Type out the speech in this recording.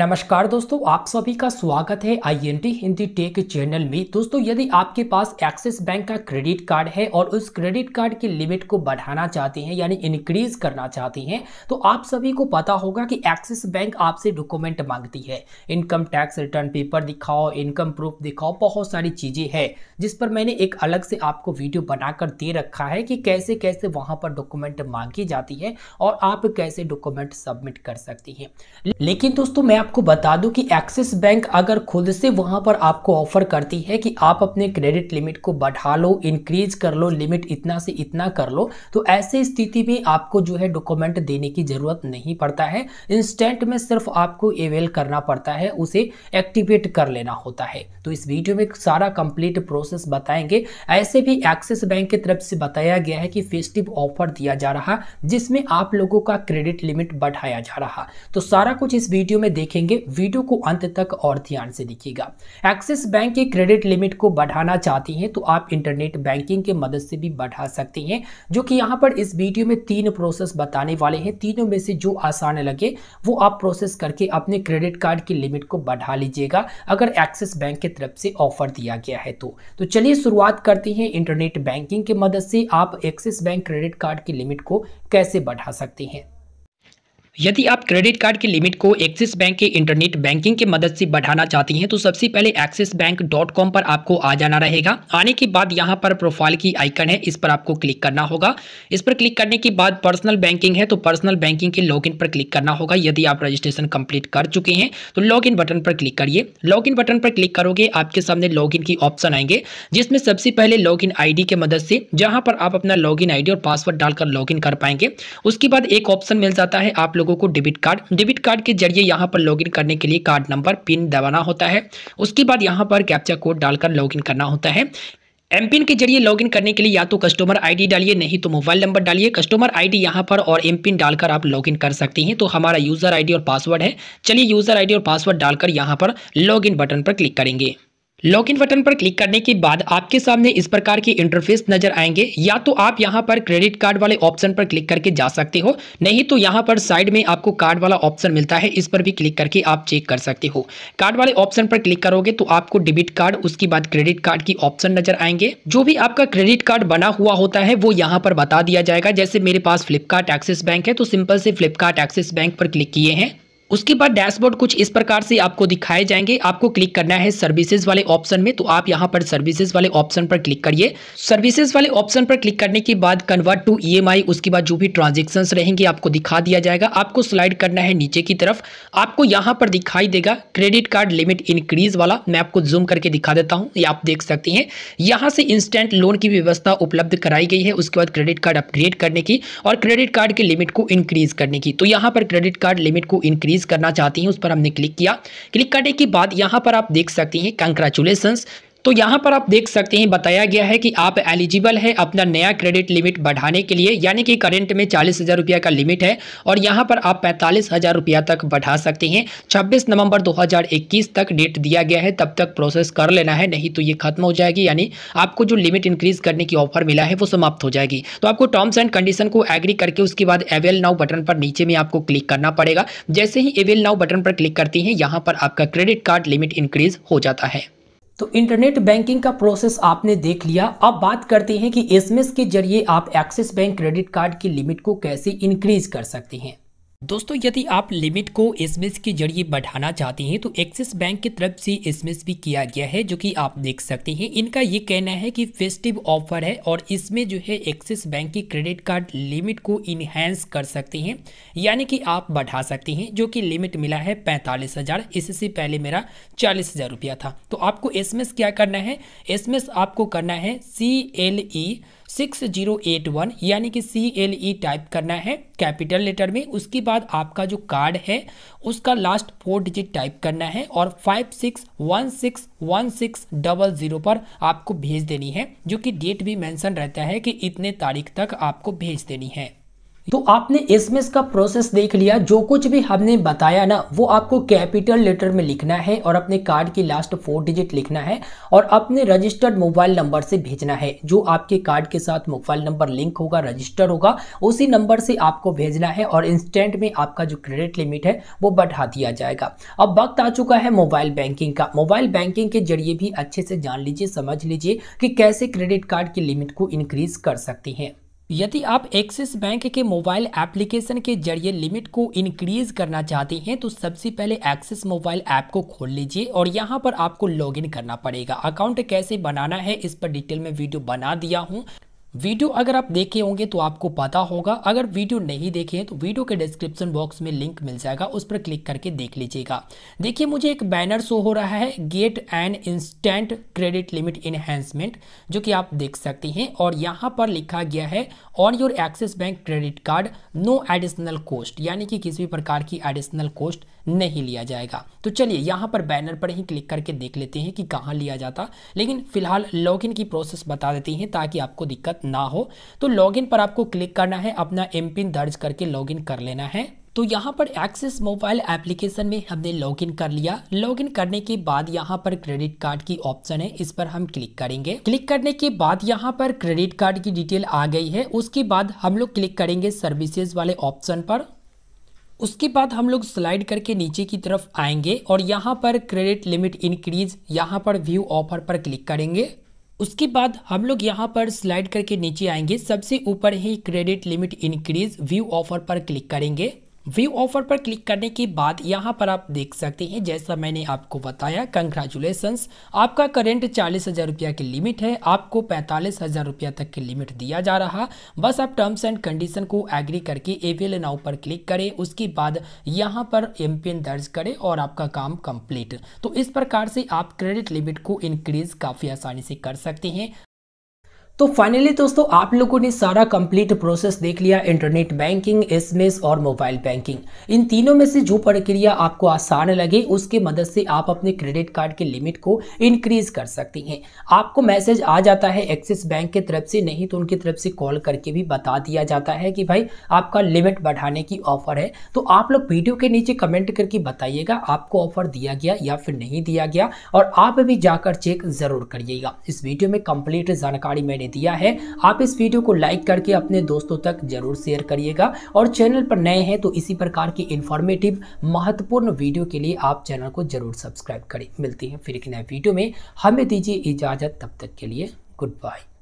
नमस्कार दोस्तों आप सभी का स्वागत है आईएनटी हिंदी टेक चैनल में दोस्तों यदि आपके पास एक्सिस बैंक का क्रेडिट कार्ड है और उस क्रेडिट कार्ड की लिमिट को बढ़ाना चाहते हैं यानी इंक्रीज करना चाहते हैं तो आप सभी को पता होगा कि एक्सिस बैंक आपसे डॉक्यूमेंट मांगती है इनकम टैक्स रिटर्न पेपर दिखाओ इनकम प्रूफ दिखाओ बहुत सारी चीज़ें हैं जिस पर मैंने एक अलग से आपको वीडियो बनाकर दे रखा है कि कैसे कैसे वहाँ पर डॉक्यूमेंट मांगी जाती है और आप कैसे डॉक्यूमेंट सबमिट कर सकती हैं लेकिन दोस्तों मैं आपको बता दूं कि एक्सिस बैंक अगर खुद से वहां पर आपको ऑफर करती है कि आप अपने क्रेडिट लिमिट को बढ़ा लो इंक्रीज कर लो लिमिट इतना से इतना कर लो तो ऐसे स्थिति में आपको जो है डॉक्यूमेंट देने की ज़रूरत नहीं पड़ता है इंस्टेंट में सिर्फ आपको एवेल करना पड़ता है उसे एक्टिवेट कर लेना होता है तो इस वीडियो में सारा कंप्लीट प्रोसेस बताएंगे ऐसे भी एक्सिस बैंक की तरफ से बताया गया है कि फेस्टिव ऑफर दिया जा रहा जिसमें आप लोगों का क्रेडिट लिमिट बढ़ाया जा रहा तो सारा कुछ इस वीडियो में देखें रखेंगे वीडियो को अंत तक और ध्यान से देखिएगा एक्सिस बैंक के क्रेडिट लिमिट को बढ़ाना चाहती हैं तो आप इंटरनेट बैंकिंग के मदद से भी बढ़ा सकते हैं जो कि यहाँ पर इस वीडियो में तीन प्रोसेस बताने वाले हैं तीनों में से जो आसान लगे वो आप प्रोसेस करके अपने क्रेडिट कार्ड की लिमिट को बढ़ा लीजिएगा अगर एक्सिस बैंक की तरफ से ऑफर दिया गया है तो, तो चलिए शुरुआत करते हैं इंटरनेट बैंकिंग के मदद से आप एक्सिस बैंक क्रेडिट कार्ड की लिमिट को कैसे बढ़ा सकते हैं यदि आप क्रेडिट कार्ड की लिमिट को एक्सिस बैंक के इंटरनेट बैंकिंग के मदद से बढ़ाना चाहती हैं तो सबसे पहले एक्सिस बैंक डॉट कॉम पर आपको आ जाना रहेगा आने के बाद यहां पर प्रोफाइल की आइकन है इस पर आपको क्लिक करना होगा इस पर क्लिक करने के बाद पर्सनल बैंकिंग है तो पर्सनल बैंकिंग के लॉग पर क्लिक करना होगा यदि आप रजिस्ट्रेशन कंप्लीट कर चुके हैं तो लॉग बटन पर क्लिक करिए लॉग बटन पर क्लिक करोगे आपके सामने लॉग की ऑप्शन आएंगे जिसमें सबसे पहले लॉग इन की मदद से जहां पर आप अपना लॉग इन और पासवर्ड डालकर लॉग कर पाएंगे उसके बाद एक ऑप्शन मिल जाता है आप लोग लोगों को डेबिट कार्ड डेबिट कार्ड के जरिए यहाँ पर लॉगिन करने के लिए कार्ड नंबर पिन दबाना होता है उसके बाद यहाँ पर कैप्चा कोड डालकर लॉगिन करना होता है एम पिन के जरिए लॉगिन करने के लिए या तो कस्टमर आईडी डालिए नहीं तो मोबाइल नंबर डालिए कस्टमर आईडी यहां पर और एम पिन डालकर आप लॉगिन कर सकती हैं तो हमारा यूज़र आईडी और पासवर्ड है चलिए यूज़र आईडी और पासवर्ड डालकर यहां पर लॉगिन बटन पर क्लिक करेंगे लॉगिन बटन पर क्लिक करने के बाद आपके सामने इस प्रकार के इंटरफेस नजर आएंगे या तो आप यहां पर क्रेडिट कार्ड वाले ऑप्शन पर क्लिक करके जा सकते हो नहीं तो यहां पर साइड में आपको कार्ड वाला ऑप्शन मिलता है इस पर भी क्लिक करके आप चेक कर सकते हो कार्ड वाले ऑप्शन पर क्लिक करोगे तो आपको डेबिट कार्ड उसके बाद क्रेडिट कार्ड की ऑप्शन नजर आएंगे जो भी आपका क्रेडिट कार्ड बना हुआ होता है वो यहाँ पर बता दिया जाएगा जैसे मेरे पास फ्लिपकार्ट एक्सिस बैंक है तो सिंपल से फ्लिपकार्ट एक्सिस बैंक पर क्लिक किए हैं उसके बाद डैशबोर्ड कुछ इस प्रकार से आपको दिखाए जाएंगे आपको क्लिक करना है सर्विसेज वाले ऑप्शन में तो आप यहाँ पर सर्विसेज वाले ऑप्शन पर क्लिक करिए सर्विसेज वाले ऑप्शन पर क्लिक करने के बाद कन्वर्ट टू ईएमआई उसके बाद जो भी ट्रांजेक्शन रहेंगे आपको दिखा दिया जाएगा आपको स्लाइड करना है नीचे की तरफ आपको यहाँ पर दिखाई देगा क्रेडिट कार्ड लिमिट इंक्रीज वाला मैं आपको जूम करके दिखा देता हूँ ये आप देख सकते हैं यहाँ से इंस्टेंट लोन की व्यवस्था उपलब्ध कराई गई है उसके बाद क्रेडिट कार्ड अपग्रेड करने की और क्रेडिट कार्ड के लिमिट को इंक्रीज करने की तो यहाँ पर क्रेडिट कार्ड लिमिट को इंक्रीज रिलीज़ करना चाहती हैं उस पर हमने क्लिक किया क्लिक करने के बाद यहाँ पर आप देख सकती हैं कंग्रेचुलेसन्स तो यहाँ पर आप देख सकते हैं बताया गया है कि आप एलिजिबल है अपना नया क्रेडिट लिमिट बढ़ाने के लिए यानी कि करेंट में चालीस हज़ार रुपया का लिमिट है और यहाँ पर आप पैंतालीस हज़ार रुपया तक बढ़ा सकते हैं छब्बीस नवंबर 2021 तक डेट दिया गया है तब तक प्रोसेस कर लेना है नहीं तो ये खत्म हो जाएगी यानी आपको जो लिमिट इंक्रीज़ करने की ऑफर मिला है वो समाप्त हो जाएगी तो आपको टर्म्स एंड कंडीशन को एग्री करके उसके बाद एवेल नाउ बटन पर नीचे में आपको क्लिक करना पड़ेगा जैसे ही एवेल नाउ बटन पर क्लिक करती है यहाँ पर आपका क्रेडिट कार्ड लिमिट इंक्रीज़ हो जाता है तो इंटरनेट बैंकिंग का प्रोसेस आपने देख लिया अब बात करते हैं कि एसएमएस के जरिए आप एक्सिस बैंक क्रेडिट कार्ड की लिमिट को कैसे इंक्रीज कर सकते हैं दोस्तों यदि आप लिमिट को एसएमएस के जरिए बढ़ाना चाहते हैं तो एक्सिस बैंक की तरफ से एसएमएस भी किया गया है जो कि आप देख सकते हैं इनका ये कहना है कि फेस्टिव ऑफर है और इसमें जो है एक्सिस बैंक की क्रेडिट कार्ड लिमिट को इन्हेंस कर सकते हैं यानी कि आप बढ़ा सकते हैं जो कि लिमिट मिला है पैंतालीस हज़ार इससे पहले मेरा चालीस हज़ार रुपया था तो आपको एस क्या करना है एस आपको करना है C L E six zero eight one यानी कि सी एल ई टाइप करना है कैपिटल लेटर में उसके बाद आपका जो कार्ड है उसका लास्ट फोर डिजिट टाइप करना है और five six one six one six double zero पर आपको भेज देनी है जो कि डेट भी मेंशन रहता है कि इतने तारीख तक आपको भेज देनी है तो आपने एसएमएस का प्रोसेस देख लिया जो कुछ भी हमने बताया ना वो आपको कैपिटल लेटर में लिखना है और अपने कार्ड की लास्ट फोर डिजिट लिखना है और अपने रजिस्टर्ड मोबाइल नंबर से भेजना है जो आपके कार्ड के साथ मोबाइल नंबर लिंक होगा रजिस्टर होगा उसी नंबर से आपको भेजना है और इंस्टेंट में आपका जो क्रेडिट लिमिट है वो बढ़ा दिया जाएगा अब वक्त आ चुका है मोबाइल बैंकिंग का मोबाइल बैंकिंग के जरिए भी अच्छे से जान लीजिए समझ लीजिए कि कैसे क्रेडिट कार्ड की लिमिट को इनक्रीज कर सकती हैं यदि आप एक्सिस बैंक के मोबाइल एप्लीकेशन के जरिए लिमिट को इंक्रीज करना चाहते हैं तो सबसे पहले एक्सिस मोबाइल ऐप को खोल लीजिए और यहाँ पर आपको लॉगिन करना पड़ेगा अकाउंट कैसे बनाना है इस पर डिटेल में वीडियो बना दिया हूँ वीडियो अगर आप देखे होंगे तो आपको पता होगा अगर वीडियो नहीं देखे हैं तो वीडियो के डिस्क्रिप्शन बॉक्स में लिंक मिल जाएगा उस पर क्लिक करके देख लीजिएगा देखिए मुझे एक बैनर शो हो रहा है get and instant credit limit enhancement जो कि आप देख सकते हैं और यहाँ पर लिखा गया है on your Axis bank credit card no additional cost यानी कि किसी भी प्रकार की एडिशनल कॉस्ट नहीं लिया जाएगा तो चलिए यहाँ पर बैनर पर ही क्लिक करके देख लेते हैं कि कहाँ लिया जाता लेकिन फिलहाल लॉगिन की प्रोसेस बता देती हैं ताकि आपको दिक्कत ना हो तो लॉगिन पर आपको क्लिक करना है अपना एम दर्ज करके लॉगिन कर लेना है तो यहाँ पर एक्सेस मोबाइल एप्लीकेशन में हमने लॉगिन कर लिया लॉगिन करने के बाद यहाँ पर क्रेडिट कार्ड की ऑप्शन है इस पर हम क्लिक करेंगे क्लिक करने के बाद यहाँ पर क्रेडिट कार्ड की डिटेल आ गई है उसके बाद हम लोग क्लिक करेंगे सर्विसेज वाले ऑप्शन पर उसके बाद हम लोग स्लाइड करके नीचे की तरफ आएंगे और यहाँ पर क्रेडिट लिमिट इंक्रीज यहाँ पर व्यू ऑफर पर क्लिक करेंगे उसके बाद हम लोग यहाँ पर स्लाइड करके नीचे आएंगे सबसे ऊपर ही credit limit increase view offer पर क्लिक करेंगे व्यू ऑफर पर क्लिक करने के बाद यहाँ पर आप देख सकते हैं जैसा मैंने आपको बताया कंग्रेचुलेसन्स आपका करेंट चालीस हज़ार रुपया की लिमिट है आपको पैंतालीस हज़ार रुपया तक की लिमिट दिया जा रहा बस आप टर्म्स एंड कंडीशन को एग्री करके एवेल नाउ पर क्लिक करें उसके बाद यहाँ पर एम दर्ज करें और आपका काम कंप्लीट तो इस प्रकार से आप क्रेडिट लिमिट को इनक्रीज काफ़ी आसानी से कर सकते हैं तो फाइनली दोस्तों आप लोगों ने सारा कंप्लीट प्रोसेस देख लिया इंटरनेट बैंकिंग एसएमएस और मोबाइल बैंकिंग इन तीनों में से जो प्रक्रिया आपको आसान लगे उसके मदद से आप अपने क्रेडिट कार्ड के लिमिट को इंक्रीज कर सकती हैं आपको मैसेज आ जाता है एक्सिस बैंक के तरफ से नहीं तो उनकी तरफ से कॉल करके भी बता दिया जाता है कि भाई आपका लिमिट बढ़ाने की ऑफर है तो आप लोग वीडियो के नीचे कमेंट करके बताइएगा आपको ऑफर दिया गया या फिर नहीं दिया गया और आप भी जाकर चेक जरूर करिएगा इस वीडियो में कंप्लीट जानकारी मैंने दिया है आप इस वीडियो को लाइक करके अपने दोस्तों तक जरूर शेयर करिएगा और चैनल पर नए हैं तो इसी प्रकार की इंफॉर्मेटिव महत्वपूर्ण वीडियो के लिए आप चैनल को जरूर सब्सक्राइब करें मिलती है फिर एक नए वीडियो में हमें दीजिए इजाज़त तब तक के लिए गुड बाय